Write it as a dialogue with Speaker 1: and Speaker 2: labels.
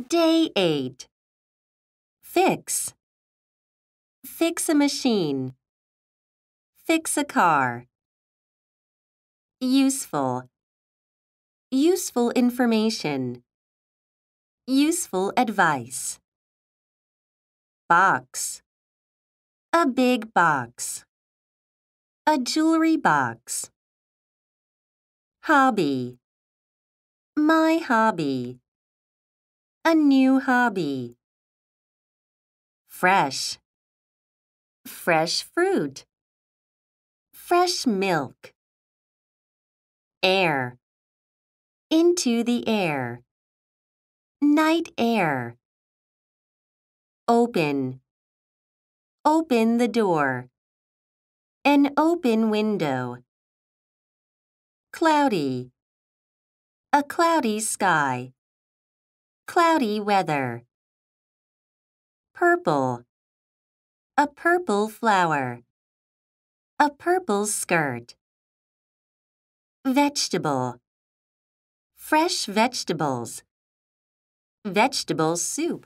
Speaker 1: Day 8. Fix. Fix a machine. Fix a car. Useful. Useful information. Useful advice. Box. A big box. A jewelry box. Hobby. My hobby. A new hobby. Fresh. Fresh fruit. Fresh milk. Air. Into the air. Night air. Open. Open the door. An open window. Cloudy. A cloudy sky. Cloudy weather. Purple. A purple flower. A purple skirt. Vegetable. Fresh vegetables. Vegetable soup.